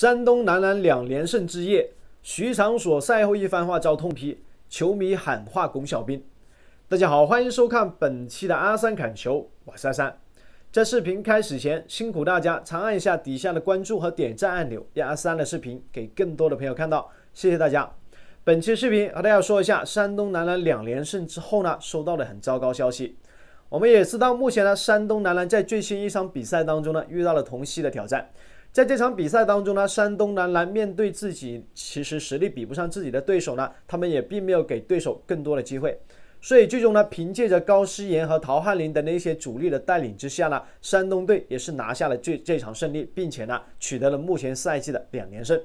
山东男篮两连胜之夜，徐长所赛后一番话遭痛批，球迷喊话巩晓彬。大家好，欢迎收看本期的阿三砍球，我是阿三。在视频开始前，辛苦大家长按一下底下的关注和点赞按钮，让阿三的视频给更多的朋友看到，谢谢大家。本期视频和大家说一下山东男篮两连胜之后呢，收到的很糟糕消息。我们也知道，目前呢，山东男篮在最新一场比赛当中呢，遇到了同曦的挑战。在这场比赛当中呢，山东男篮面对自己其实实力比不上自己的对手呢，他们也并没有给对手更多的机会，所以最终呢，凭借着高诗岩和陶汉林等那些主力的带领之下呢，山东队也是拿下了这这场胜利，并且呢，取得了目前赛季的两连胜。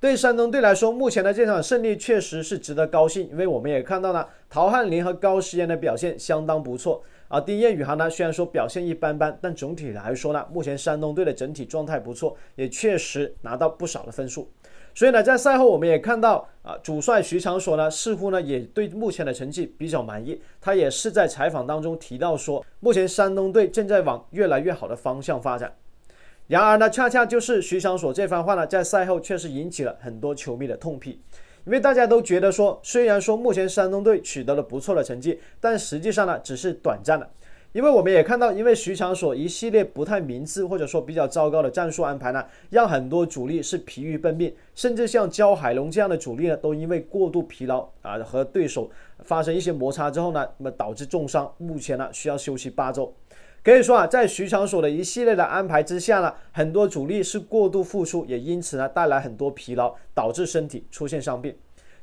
对山东队来说，目前的这场胜利确实是值得高兴，因为我们也看到了陶汉林和高诗岩的表现相当不错啊。丁彦雨航呢，虽然说表现一般般，但总体来说呢，目前山东队的整体状态不错，也确实拿到不少的分数。所以呢，在赛后我们也看到啊，主帅徐长锁呢，似乎呢也对目前的成绩比较满意。他也是在采访当中提到说，目前山东队正在往越来越好的方向发展。然而呢，恰恰就是徐长所这番话呢，在赛后却是引起了很多球迷的痛批，因为大家都觉得说，虽然说目前山东队取得了不错的成绩，但实际上呢，只是短暂的。因为我们也看到，因为徐长所一系列不太明智或者说比较糟糕的战术安排呢，让很多主力是疲于奔命，甚至像焦海龙这样的主力呢，都因为过度疲劳啊和对手发生一些摩擦之后呢，那么导致重伤，目前呢需要休息八周。可以说啊，在徐长所的一系列的安排之下呢，很多主力是过度付出，也因此呢带来很多疲劳，导致身体出现伤病。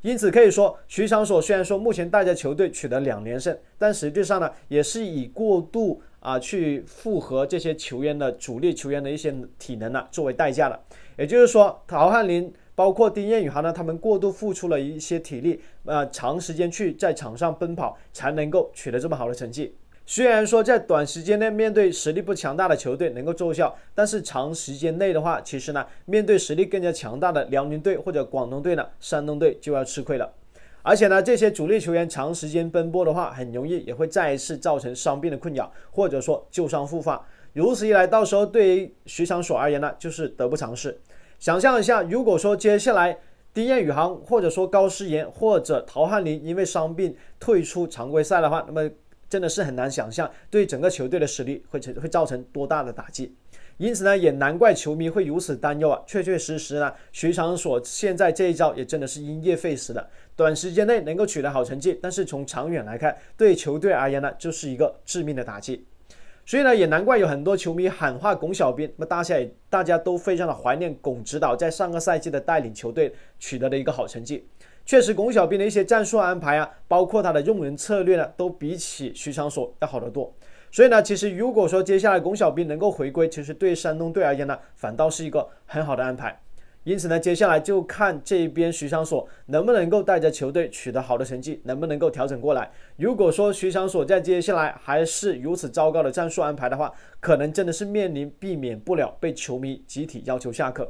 因此可以说，徐长所虽然说目前带着球队取得两连胜，但实际上呢也是以过度啊去负荷这些球员的主力球员的一些体能啊作为代价的。也就是说，陶汉林、包括丁彦雨航呢，他们过度付出了一些体力，呃，长时间去在场上奔跑，才能够取得这么好的成绩。虽然说在短时间内面对实力不强大的球队能够奏效，但是长时间内的话，其实呢，面对实力更加强大的辽宁队或者广东队呢，山东队就要吃亏了。而且呢，这些主力球员长时间奔波的话，很容易也会再一次造成伤病的困扰，或者说旧伤复发。如此一来，到时候对于徐长所而言呢，就是得不偿失。想象一下，如果说接下来丁彦雨航或者说高诗岩或者陶汉林因为伤病退出常规赛的话，那么。真的是很难想象，对整个球队的实力会成会造成多大的打击。因此呢，也难怪球迷会如此担忧啊！确确实实呢，徐长所现在这一招也真的是因噎废食的，短时间内能够取得好成绩，但是从长远来看，对球队而言呢，就是一个致命的打击。所以呢，也难怪有很多球迷喊话巩晓彬。那么大家也大家都非常的怀念巩指导在上个赛季的带领球队取得的一个好成绩。确实，巩晓彬的一些战术安排啊，包括他的用人策略呢，都比起徐长硕要好得多。所以呢，其实如果说接下来巩晓彬能够回归，其实对山东队而言呢，反倒是一个很好的安排。因此呢，接下来就看这边徐长硕能不能够带着球队取得好的成绩，能不能够调整过来。如果说徐长所在接下来还是如此糟糕的战术安排的话，可能真的是面临避免不了被球迷集体要求下课。